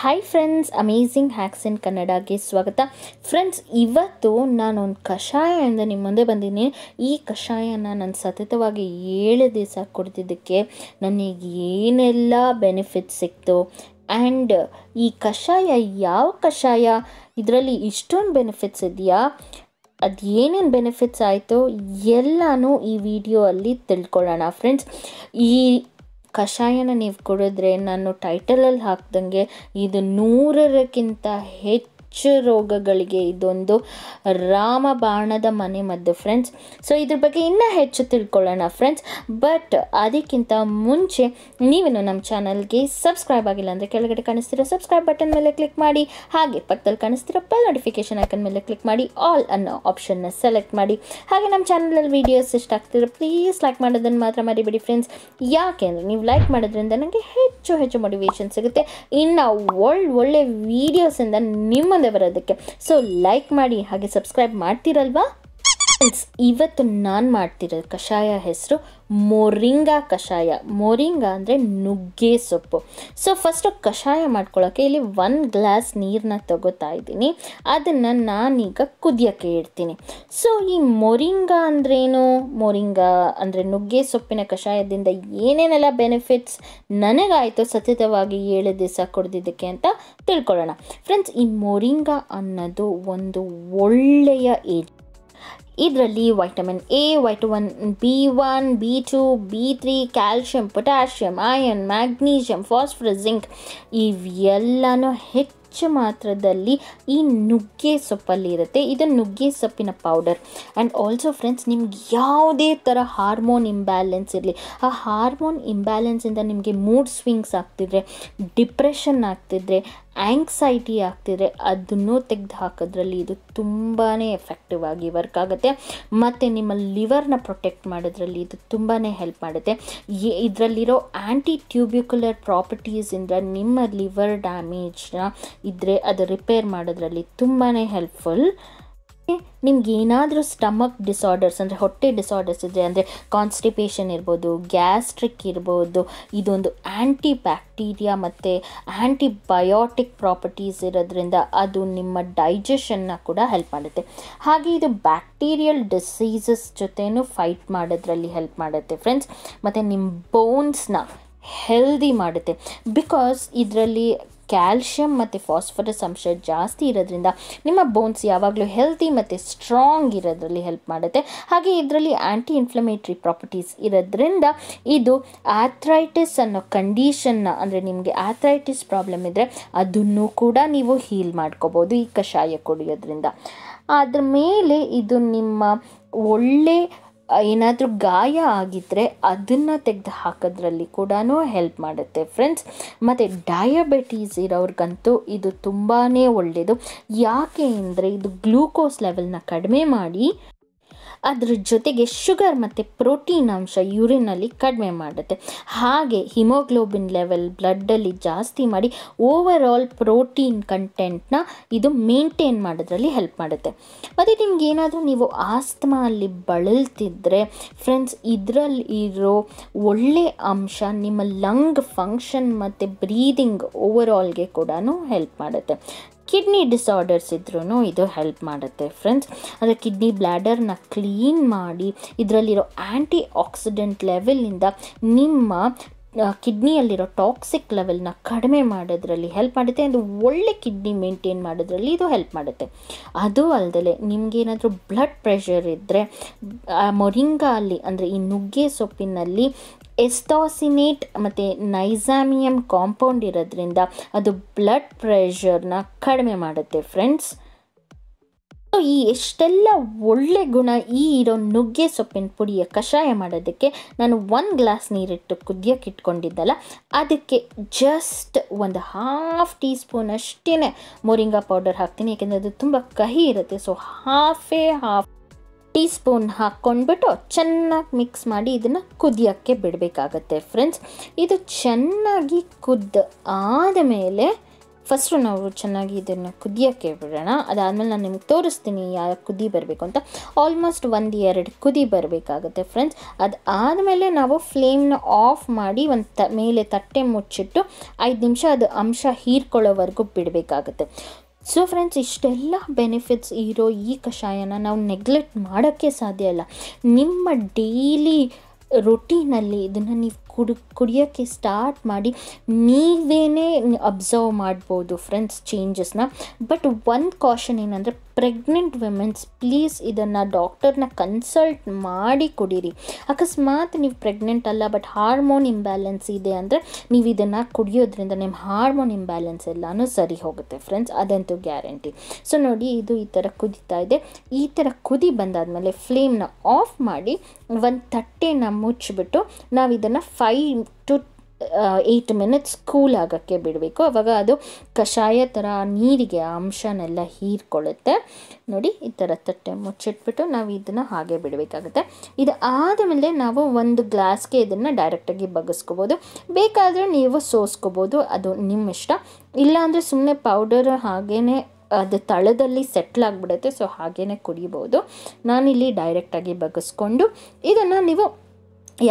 hi friends amazing hacks in ಕನ್ನಡಗೆ ಸ್ವಾಗತ friends ಇವತ್ತು ನಾನೊಂದು ಎಂದು ನಿಮ್ಮ ಮುಂದೆ ಬಂದಿದ್ದೀನಿ ಈ ಕಷಾಯನ ನಾನು ಸತತವಾಗಿ ಏಳು ದಿವಸ ಕುಡಿದಿದ್ದಕ್ಕೆ ನನಗೆ ಏನೆಲ್ಲ ಬೆನಿಫಿಟ್ ಸಿಕ್ತು ಆ್ಯಂಡ್ ಈ ಕಷಾಯ ಯಾವ ಕಷಾಯ ಇದರಲ್ಲಿ ಇಷ್ಟೊಂದು ಬೆನಿಫಿಟ್ಸ್ ಇದೆಯಾ ಅದು ಏನೇನು ಬೆನಿಫಿಟ್ಸ್ ಆಯಿತು ಎಲ್ಲನೂ ಈ ವಿಡಿಯೋ ಅಲ್ಲಿ ತಿಳ್ಕೊಳ್ಳೋಣ ಫ್ರೆಂಡ್ಸ್ ಈ ಕಷಾಯನ ನೀವು ಕೊಡಿದ್ರೆ ನಾನು ಟೈಟಲಲ್ಲಿ ಹಾಕಿದಂಗೆ ಇದು ನೂರರಕ್ಕಿಂತ ಹೆಚ್ಚು ಹೆಚ್ಚು ರೋಗಗಳಿಗೆ ಇದೊಂದು ರಾಮಬಾಣದ ಮದ್ದು ಫ್ರೆಂಡ್ಸ್ ಸೊ ಇದ್ರ ಬಗ್ಗೆ ಇನ್ನೂ ಹೆಚ್ಚು ತಿಳ್ಕೊಳ್ಳೋಣ ಫ್ರೆಂಡ್ಸ್ ಬಟ್ ಅದಕ್ಕಿಂತ ಮುಂಚೆ ನೀವೇನು ನಮ್ಮ ಚಾನಲ್ಗೆ ಸಬ್ಸ್ಕ್ರೈಬ್ ಆಗಿಲ್ಲ ಅಂದರೆ ಕೆಳಗಡೆ ಕಾಣಿಸ್ತಿರೋ ಸಬ್ಸ್ಕ್ರೈಬ್ ಬಟನ್ ಮೇಲೆ ಕ್ಲಿಕ್ ಮಾಡಿ ಹಾಗೆ ಪಕ್ಕದಲ್ಲಿ ಕಾಣಿಸ್ತಿರೋ ಬೆಲ್ ನೋಟಿಫಿಕೇಶನ್ ಐಕನ್ ಮೇಲೆ ಕ್ಲಿಕ್ ಮಾಡಿ ಆಲ್ ಅನ್ನೋ ಆಪ್ಷನ್ನ ಸೆಲೆಕ್ಟ್ ಮಾಡಿ ಹಾಗೆ ನಮ್ಮ ಚಾನಲಲ್ಲಿ ವೀಡಿಯೋಸ್ ಇಷ್ಟ ಆಗ್ತಿರೋ ಪ್ಲೀಸ್ ಲೈಕ್ ಮಾಡೋದನ್ನು ಮಾತ್ರ ಮರಿಬೇಡಿ ಫ್ರೆಂಡ್ಸ್ ಯಾಕೆ ಅಂದರೆ ನೀವು ಲೈಕ್ ಮಾಡೋದ್ರಿಂದ ನನಗೆ ಹೆಚ್ಚು ಹೆಚ್ಚು ಮೋಟಿವೇಶನ್ ಸಿಗುತ್ತೆ ಇನ್ನು ಒಳ್ಳೆ ಒಳ್ಳೆ ವೀಡಿಯೋಸಿಂದ ನಿಮ್ಮ ಮುಂದೆ ಬರೋದಕ್ಕೆ ಸೊ ಲೈಕ್ ಮಾಡಿ ಹಾಗೆ ಸಬ್ಸ್ಕ್ರೈಬ್ ಮಾಡ್ತೀರಲ್ವಾ ಫ್ರೆಂಡ್ಸ್ ಇವತ್ತು ನಾನು ಮಾಡ್ತಿರೋ ಕಷಾಯ ಹೆಸರು ಮೊರಿಂಗಾ ಕಷಾಯ ಮೊರಿಂಗ ಅಂದರೆ ನುಗ್ಗೆ ಸೊಪ್ಪು ಸೊ ಫಸ್ಟು ಕಷಾಯ ಮಾಡ್ಕೊಳ್ಳೋಕ್ಕೆ ಇಲ್ಲಿ ಒಂದು ಗ್ಲಾಸ್ ನೀರನ್ನ ತಗೋತಾ ಇದ್ದೀನಿ ಅದನ್ನು ನಾನೀಗ ಕುದಿಯೋಕ್ಕೆ ಇಡ್ತೀನಿ ಸೊ ಈ ಮೊರಿಂಗಾ ಅಂದ್ರೇನು ಮೊರಿಂಗಾ ಅಂದರೆ ನುಗ್ಗೆ ಸೊಪ್ಪಿನ ಕಷಾಯದಿಂದ ಏನೇನೆಲ್ಲ ಬೆನಿಫಿಟ್ಸ್ ನನಗಾಯಿತು ಸತತವಾಗಿ ಏಳು ದಿವಸ ಕುಡ್ದಿದ್ದಕ್ಕೆ ಅಂತ ತಿಳ್ಕೊಳ್ಳೋಣ ಫ್ರೆಂಡ್ಸ್ ಈ ಮೊರಿಂಗಾ ಅನ್ನೋದು ಒಂದು ಒಳ್ಳೆಯ ಏಜ್ ಇದರಲ್ಲಿ vitamin A vitamin B one B two B three calcium potassium iron magnesium phosphorus zinc ಇವೆಲ್ಲನೂ ಹೆಚ್ಚು ಹೆಚ್ಚು ಮಾತ್ರದಲ್ಲಿ ಈ ನುಗ್ಗೆ ಸೊಪ್ಪಲ್ಲಿ ಇರುತ್ತೆ ಇದು ನುಗ್ಗೆ ಸೊಪ್ಪಿನ ಪೌಡರ್ ಆ್ಯಂಡ್ ಆಲ್ಸೋ ಫ್ರೆಂಡ್ಸ್ ನಿಮ್ಗೆ ಯಾವುದೇ ಥರ ಹಾರ್ಮೋನ್ ಇಂಬ್ಯಾಲೆನ್ಸ್ ಇರಲಿ ಆ ಹಾರ್ಮೋನ್ ಇಂಬ್ಯಾಲೆನ್ಸಿಂದ ನಿಮಗೆ ಮೂಡ್ ಸ್ವಿಂಗ್ಸ್ ಆಗ್ತಿದ್ರೆ ಡಿಪ್ರೆಷನ್ ಆಗ್ತಿದ್ರೆ ಆ್ಯಂಗ್ಸೈಟಿ ಆಗ್ತಿದ್ರೆ ಅದನ್ನು ತೆಗೆದು ಹಾಕೋದ್ರಲ್ಲಿ ಇದು ತುಂಬಾ ಎಫೆಕ್ಟಿವ್ ಆಗಿ ವರ್ಕ್ ಆಗುತ್ತೆ ಮತ್ತು ನಿಮ್ಮ ಲಿವರ್ನ ಪ್ರೊಟೆಕ್ಟ್ ಮಾಡೋದ್ರಲ್ಲಿ ಇದು ತುಂಬಾ ಹೆಲ್ಪ್ ಮಾಡುತ್ತೆ ಇದರಲ್ಲಿರೋ ಆ್ಯಂಟಿ ಟ್ಯೂಬ್ಯುಕುಲರ್ ಪ್ರಾಪರ್ಟೀಸಿಂದ ನಿಮ್ಮ ಲಿವರ್ ಡ್ಯಾಮೇಜ್ನ ಇದ್ದರೆ ಅದು ರಿಪೇರ್ ಮಾಡೋದ್ರಲ್ಲಿ ತುಂಬಾ ಹೆಲ್ಪ್ಫುಲ್ ನಿಮ್ಗೆ ಏನಾದರೂ ಸ್ಟಮಕ್ ಡಿಸಾರ್ಡರ್ಸ್ ಅಂದರೆ ಹೊಟ್ಟೆ ಡಿಸಾರ್ಡರ್ಸ್ ಇದೆ ಅಂದರೆ ಕಾನ್ಸ್ಟಿಪೇಷನ್ ಇರ್ಬೋದು ಗ್ಯಾಸ್ಟ್ರಿಕ್ ಇರ್ಬೋದು ಇದೊಂದು ಆ್ಯಂಟಿ ಬ್ಯಾಕ್ಟೀರಿಯಾ ಮತ್ತು ಆ್ಯಂಟಿಬಯೋಟಿಕ್ ಪ್ರಾಪರ್ಟೀಸ್ ಇರೋದ್ರಿಂದ ಅದು ನಿಮ್ಮ ಡೈಜೆಷನ್ನ ಕೂಡ ಹೆಲ್ಪ್ ಮಾಡುತ್ತೆ ಹಾಗೆ ಇದು ಬ್ಯಾಕ್ಟೀರಿಯಲ್ ಡಿಸೀಸಸ್ ಜೊತೆನೂ ಫೈಟ್ ಮಾಡೋದ್ರಲ್ಲಿ ಹೆಲ್ಪ್ ಮಾಡುತ್ತೆ ಫ್ರೆಂಡ್ಸ್ ಮತ್ತು ನಿಮ್ಮ ಬೋನ್ಸ್ನ ಹೆಲ್ದಿ ಮಾಡುತ್ತೆ ಬಿಕಾಸ್ ಇದರಲ್ಲಿ ಕ್ಯಾಲ್ಶಿಯಂ ಮತ್ತು ಫಾಸ್ಫರಸ್ ಅಂಶ ಜಾಸ್ತಿ ಇರೋದ್ರಿಂದ ನಿಮ್ಮ ಬೋನ್ಸ್ ಯಾವಾಗಲೂ ಹೆಲ್ತಿ ಮತ್ತು ಸ್ಟ್ರಾಂಗ್ ಇರೋದ್ರಲ್ಲಿ ಹೆಲ್ಪ್ ಮಾಡುತ್ತೆ ಹಾಗೆ ಇದರಲ್ಲಿ ಆ್ಯಂಟಿ ಇನ್ಫ್ಲಮೇಟ್ರಿ ಪ್ರಾಪರ್ಟೀಸ್ ಇರೋದ್ರಿಂದ ಇದು ಆಥ್ರೈಟಿಸ್ ಅನ್ನೋ ಕಂಡೀಷನ್ನ ಅಂದರೆ ನಿಮಗೆ ಆಥ್ರೈಟಿಸ್ ಪ್ರಾಬ್ಲಮ್ ಇದ್ದರೆ ಅದನ್ನು ಕೂಡ ನೀವು ಹೀಲ್ ಮಾಡ್ಕೋಬೋದು ಈ ಕಷಾಯ ಕುಡಿಯೋದ್ರಿಂದ ಅದ್ರ ಮೇಲೆ ಇದು ನಿಮ್ಮ ಒಳ್ಳೆ ಏನಾದರೂ ಗಾಯ ಆಗಿದ್ದರೆ ಅದನ್ನು ತೆಗೆದು ಹಾಕೋದ್ರಲ್ಲಿ ಕೂಡ ಹೆಲ್ಪ್ ಮಾಡುತ್ತೆ ಫ್ರೆಂಡ್ಸ್ ಮತ್ತು ಡಯಾಬಿಟೀಸ್ ಇರೋರ್ಗಂತೂ ಇದು ತುಂಬಾ ಒಳ್ಳೆಯದು ಯಾಕೆ ಅಂದರೆ ಇದು ಗ್ಲೂಕೋಸ್ ಲೆವೆಲ್ನ ಕಡಿಮೆ ಮಾಡಿ ಅದ್ರ ಜೊತೆಗೆ ಶುಗರ್ ಮತ್ತು ಪ್ರೋಟೀನ್ ಅಂಶ ಯೂರಿನಲ್ಲಿ ಕಡಿಮೆ ಮಾಡುತ್ತೆ ಹಾಗೆ ಹಿಮೋಗ್ಲೋಬಿನ್ ಲೆವೆಲ್ ಬ್ಲಡ್ಡಲ್ಲಿ ಜಾಸ್ತಿ ಮಾಡಿ ಓವರಾಲ್ ಪ್ರೋಟೀನ್ ಕಂಟೆಂಟ್ನ ಇದು ಮೇಂಟೈನ್ ಮಾಡೋದ್ರಲ್ಲಿ ಹೆಲ್ಪ್ ಮಾಡುತ್ತೆ ಮತ್ತು ಏನಾದರೂ ನೀವು ಆಸ್ತಮಾ ಅಲ್ಲಿ ಬಳಲ್ತಿದ್ರೆ ಫ್ರೆಂಡ್ಸ್ ಇದರಲ್ಲಿ ಇರೋ ಒಳ್ಳೆ ಅಂಶ ನಿಮ್ಮ ಲಂಗ್ ಫಂಕ್ಷನ್ ಮತ್ತು ಬ್ರೀದಿಂಗ್ ಓವರ್ ಆಲ್ಗೆ ಕೂಡ ಹೆಲ್ಪ್ ಮಾಡುತ್ತೆ ಕಿಡ್ನಿ ಡಿಸಾರ್ಡರ್ಸ್ ಇದ್ರೂ ಇದು ಹೆಲ್ಪ್ ಮಾಡುತ್ತೆ ಫ್ರೆಂಡ್ಸ್ ಅಂದರೆ ಕಿಡ್ನಿ ಬ್ಲ್ಯಾಡರ್ನ ಕ್ಲೀನ್ ಮಾಡಿ ಇದರಲ್ಲಿರೋ ಆ್ಯಂಟಿ ಆಕ್ಸಿಡೆಂಟ್ ಲೆವೆಲಿಂದ ನಿಮ್ಮ ಕಿಡ್ನಿಯಲ್ಲಿರೋ ಟಾಕ್ಸಿಕ್ ಲೆವೆಲ್ನ ಕಡಿಮೆ ಮಾಡೋದ್ರಲ್ಲಿ ಹೆಲ್ಪ್ ಮಾಡುತ್ತೆ ಒಂದು ಒಳ್ಳೆ ಕಿಡ್ನಿ ಮೇಂಟೈನ್ ಮಾಡೋದ್ರಲ್ಲಿ ಇದು ಹೆಲ್ಪ್ ಮಾಡುತ್ತೆ ಅದು ಅಲ್ಲದೆ ನಿಮಗೇನಾದರೂ ಬ್ಲಡ್ ಪ್ರೆಷರ್ ಇದ್ದರೆ ಮೊರಿಂಗಾ ಅಲ್ಲಿ ಅಂದರೆ ಈ ನುಗ್ಗೆ ಸೊಪ್ಪಿನಲ್ಲಿ ಎಸ್ಟಾಸಿನೇಟ್ ಮತ್ತು ನೈಸಾಮಿಯಂ ಕಾಂಪೌಂಡ್ ಇರೋದ್ರಿಂದ ಅದು ಬ್ಲಡ್ ಪ್ರೆಷರ್ನ ಕಡಿಮೆ ಮಾಡುತ್ತೆ ಫ್ರೆಂಡ್ಸ್ ಸೊ ಈ ಎಷ್ಟೆಲ್ಲ ಒಳ್ಳೆ ಗುಣ ಈ ಇರೋ ನುಗ್ಗೆ ಸೊಪ್ಪಿನ ಪುಡಿಯ ಕಷಾಯ ಮಾಡೋದಕ್ಕೆ ನಾನು ಒಂದು ಗ್ಲಾಸ್ ನೀರಿಟ್ಟು ಕುದಿಯೋಕೆ ಇಟ್ಕೊಂಡಿದ್ದಲ್ಲ ಅದಕ್ಕೆ ಜಸ್ಟ್ ಒಂದು ಹಾಫ್ ಟೀ ಸ್ಪೂನ್ ಅಷ್ಟೇ ಮೊರಿಂಗಾ ಪೌಡರ್ ಹಾಕ್ತೀನಿ ಯಾಕೆಂದರೆ ಅದು ತುಂಬ ಕಹಿ ಇರುತ್ತೆ ಸೊ ಹಾಫೇ ಹಾಫ್ ಟೀ ಸ್ಪೂನ್ ಹಾಕ್ಕೊಂಡ್ಬಿಟ್ಟು ಚೆನ್ನಾಗಿ ಮಿಕ್ಸ್ ಮಾಡಿ ಇದನ್ನು ಕುದಿಯೋಕ್ಕೆ ಬಿಡಬೇಕಾಗತ್ತೆ ಫ್ರೆಂಡ್ಸ್ ಇದು ಚೆನ್ನಾಗಿ ಕುದ್ದ ಆದಮೇಲೆ ಫಸ್ಟು ನಾವು ಚೆನ್ನಾಗಿ ಇದನ್ನು ಕುದಿಯೋಕ್ಕೆ ಬಿಡೋಣ ಅದಾದಮೇಲೆ ನಾನು ನಿಮ್ಗೆ ತೋರಿಸ್ತೀನಿ ಯಾವ ಕುದಿ ಬರಬೇಕು ಅಂತ ಆಲ್ಮೋಸ್ಟ್ ಒಂದು ಎರಡು ಕುದಿ ಬರಬೇಕಾಗುತ್ತೆ ಫ್ರೆಂಡ್ಸ್ ಅದು ಆದಮೇಲೆ ನಾವು ಫ್ಲೇಮ್ನ ಆಫ್ ಮಾಡಿ ಒಂದು ತ ಮೇಲೆ ತಟ್ಟೆ ಮುಚ್ಚಿಟ್ಟು ಐದು ನಿಮಿಷ ಅದು ಅಂಶ ಹೀರ್ಕೊಳ್ಳೋವರೆಗೂ ಬಿಡಬೇಕಾಗುತ್ತೆ ಸೊ ಫ್ರೆಂಡ್ಸ್ ಇಷ್ಟೆಲ್ಲ ಬೆನಿಫಿಟ್ಸ್ ಇರೋ ಈ ಕಷಾಯನ ನಾವು ನೆಗ್ಲೆಕ್ಟ್ ಮಾಡೋಕ್ಕೆ ಸಾಧ್ಯ ಇಲ್ಲ ನಿಮ್ಮ ಡೈಲಿ ರೊಟೀನಲ್ಲಿ ಇದನ್ನು ನೀವು ಕುಡಿ ಕುಡಿಯೋಕ್ಕೆ ಸ್ಟಾರ್ಟ್ ಮಾಡಿ ನೀವೇನೇ ಅಬ್ಸರ್ವ್ ಮಾಡ್ಬೋದು ಫ್ರೆಂಡ್ಸ್ ಚೇಂಜಸ್ನ ಬಟ್ ಒಂದು ಕಾಷನ್ ಏನಂದರೆ ಪ್ರೆಗ್ನೆಂಟ್ ವುಮೆನ್ಸ್ ಪ್ಲೀಸ್ ಇದನ್ನು ಡಾಕ್ಟರ್ನ ಕನ್ಸಲ್ಟ್ ಮಾಡಿ ಕುಡೀರಿ ಅಕಸ್ಮಾತ್ ನೀವು ಪ್ರೆಗ್ನೆಂಟ್ ಅಲ್ಲ ಬಟ್ ಹಾರ್ಮೋನ್ ಇಂಬ್ಯಾಲೆನ್ಸ್ ಇದೆ ಅಂದರೆ ನೀವು ಇದನ್ನು ಕುಡಿಯೋದ್ರಿಂದ ನಿಮ್ಮ ಹಾರ್ಮೋನ್ ಇಂಬ್ಯಾಲೆನ್ಸ್ ಎಲ್ಲನೂ ಸರಿ ಹೋಗುತ್ತೆ ಫ್ರೆಂಡ್ಸ್ ಅದಂತೂ ಗ್ಯಾರಂಟಿ ಸೊ ನೋಡಿ ಇದು ಈ ಥರ ಕುದೀತಾ ಇದೆ ಈ ಥರ ಕುದಿ ಬಂದಾದಮೇಲೆ ಫ್ಲೇಮ್ನ ಆಫ್ ಮಾಡಿ ಒಂದು ತಟ್ಟೆನ ಮುಚ್ಚಿಬಿಟ್ಟು ನಾವು ಇದನ್ನು five to eight minutes cool ಆಗೋಕ್ಕೆ ಬಿಡಬೇಕು ಅವಾಗ ಅದು ಕಷಾಯ ಥರ ನೀರಿಗೆ ಆ ಅಂಶನೆಲ್ಲ ಹೀರ್ಕೊಳ್ಳುತ್ತೆ ನೋಡಿ ಈ ಥರ ತಟ್ಟೆ ಮುಚ್ಚಿಟ್ಬಿಟ್ಟು ನಾವು ಇದನ್ನು ಹಾಗೆ ಬಿಡಬೇಕಾಗುತ್ತೆ ಇದು ಆದಮೇಲೆ ನಾವು ಒಂದು ಗ್ಲಾಸ್ಗೆ ಇದನ್ನು ಡೈರೆಕ್ಟಾಗಿ ಬಗ್ಸ್ಕೊಬೋದು ಬೇಕಾದರೆ ನೀವು ಸೋಸ್ಕೋಬೋದು ಅದು ನಿಮ್ಮ ಇಷ್ಟ ಇಲ್ಲಾಂದರೆ ಸುಮ್ಮನೆ ಪೌಡರ್ ಹಾಗೇ ಅದು ತಳದಲ್ಲಿ ಸೆಟ್ಲ್ ಆಗಿಬಿಡುತ್ತೆ ಸೊ ಹಾಗೇ ಕುಡಿಬೋದು ನಾನಿಲ್ಲಿ ಡೈರೆಕ್ಟಾಗಿ ಬಗ್ಸ್ಕೊಂಡು ಇದನ್ನು ನೀವು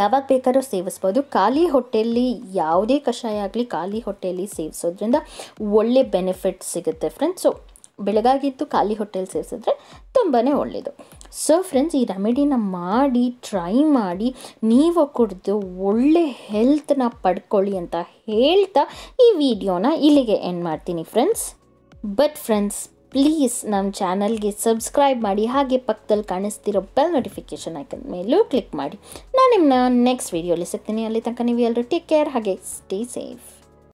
ಯಾವಾಗ ಬೇಕಾದ್ರೂ ಸೇವಿಸ್ಬೋದು ಖಾಲಿ ಹೊಟ್ಟೆಯಲ್ಲಿ ಯಾವುದೇ ಕಷಾಯ ಆಗಲಿ ಖಾಲಿ ಹೊಟ್ಟೆಯಲ್ಲಿ ಸೇವಿಸೋದ್ರಿಂದ ಒಳ್ಳೆ ಬೆನಿಫಿಟ್ ಸಿಗುತ್ತೆ ಫ್ರೆಂಡ್ಸ್ ಸೊ ಬೆಳಗಾಗಿದ್ದು ಖಾಲಿ ಹೊಟ್ಟೆಯಲ್ಲಿ ಸೇವಿಸಿದ್ರೆ ತುಂಬಾ ಒಳ್ಳೆಯದು ಸೊ ಫ್ರೆಂಡ್ಸ್ ಈ ರೆಮಿಡಿನ ಮಾಡಿ ಟ್ರೈ ಮಾಡಿ ನೀವು ಕುಡಿದು ಒಳ್ಳೆ ಹೆಲ್ತ್ನ ಪಡ್ಕೊಳ್ಳಿ ಅಂತ ಹೇಳ್ತಾ ಈ ವಿಡಿಯೋನ ಇಲ್ಲಿಗೆ ಎಂಡ್ ಮಾಡ್ತೀನಿ ಫ್ರೆಂಡ್ಸ್ ಬಟ್ ಫ್ರೆಂಡ್ಸ್ ಪ್ಲೀಸ್ ನಮ್ಮ ಚಾನಲ್ಗೆ ಸಬ್ಸ್ಕ್ರೈಬ್ ಮಾಡಿ ಹಾಗೆ ಪಕ್ಕದಲ್ಲಿ ಕಾಣಿಸ್ತಿರೋ ಬೆಲ್ ನೋಟಿಫಿಕೇಷನ್ ಐಕನ್ ಮೇಲೂ ಕ್ಲಿಕ್ ಮಾಡಿ ನಿಮ್ಮನ್ನ ನೆಕ್ಸ್ಟ್ ವೀಡಿಯೋಲಿ ಸಿಗ್ತೀನಿ ಅಲ್ಲಿ ತನಕ ನೀವು ಎಲ್ಲರೂ ಟೇಕ್ ಕೇರ್ ಹಾಗೆ ಸ್ಟೇ ಸೇಫ್